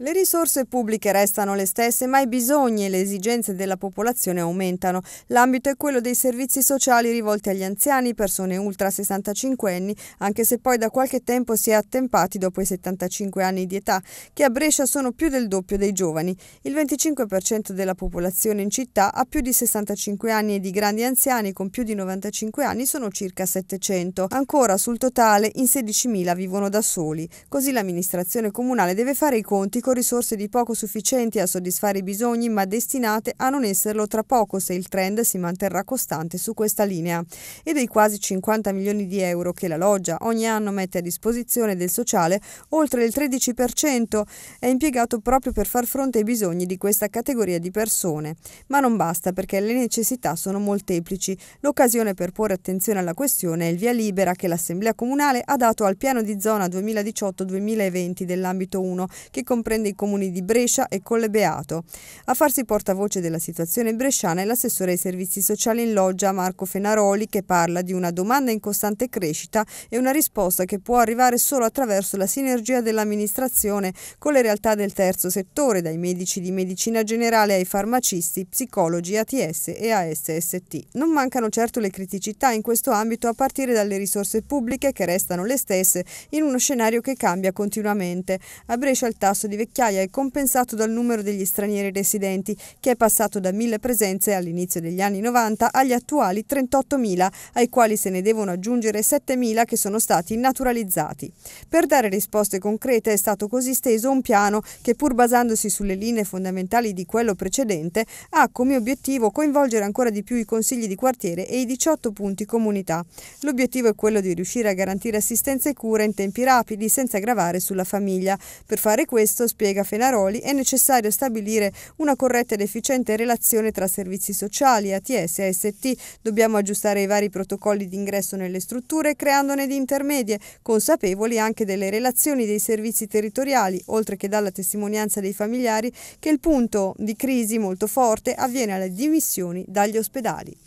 Le risorse pubbliche restano le stesse, ma i bisogni e le esigenze della popolazione aumentano. L'ambito è quello dei servizi sociali rivolti agli anziani, persone ultra 65 anni, anche se poi da qualche tempo si è attempati dopo i 75 anni di età, che a Brescia sono più del doppio dei giovani. Il 25% della popolazione in città ha più di 65 anni e di grandi anziani con più di 95 anni sono circa 700. Ancora sul totale in 16.000 vivono da soli. Così l'amministrazione comunale deve fare i conti con risorse di poco sufficienti a soddisfare i bisogni, ma destinate a non esserlo tra poco se il trend si manterrà costante su questa linea. E dei quasi 50 milioni di euro che la loggia ogni anno mette a disposizione del sociale, oltre il 13% è impiegato proprio per far fronte ai bisogni di questa categoria di persone. Ma non basta perché le necessità sono molteplici. L'occasione per porre attenzione alla questione è il via libera che l'Assemblea Comunale ha dato al piano di zona 2018-2020 dell'ambito 1, che comprende comprende i comuni di Brescia e Collebeato. A farsi portavoce della situazione bresciana è l'assessore ai servizi sociali in loggia Marco Fenaroli che parla di una domanda in costante crescita e una risposta che può arrivare solo attraverso la sinergia dell'amministrazione con le realtà del terzo settore, dai medici di medicina generale ai farmacisti, psicologi, ATS e ASST. Non mancano certo le criticità in questo ambito a partire dalle risorse pubbliche che restano le stesse in uno scenario che cambia continuamente. A Brescia il tasso di vecchiaia Vecchiaia è compensato dal numero degli stranieri residenti, che è passato da mille presenze all'inizio degli anni 90 agli attuali 38.000, ai quali se ne devono aggiungere 7.000 che sono stati naturalizzati. Per dare risposte concrete è stato così steso un piano che, pur basandosi sulle linee fondamentali di quello precedente, ha come obiettivo coinvolgere ancora di più i consigli di quartiere e i 18 punti comunità. L'obiettivo è quello di riuscire a garantire assistenza e cura in tempi rapidi senza gravare sulla famiglia. Per fare questo spiega Fenaroli, è necessario stabilire una corretta ed efficiente relazione tra servizi sociali, ATS e AST. Dobbiamo aggiustare i vari protocolli di ingresso nelle strutture, creandone di intermedie, consapevoli anche delle relazioni dei servizi territoriali, oltre che dalla testimonianza dei familiari, che il punto di crisi molto forte avviene alle dimissioni dagli ospedali.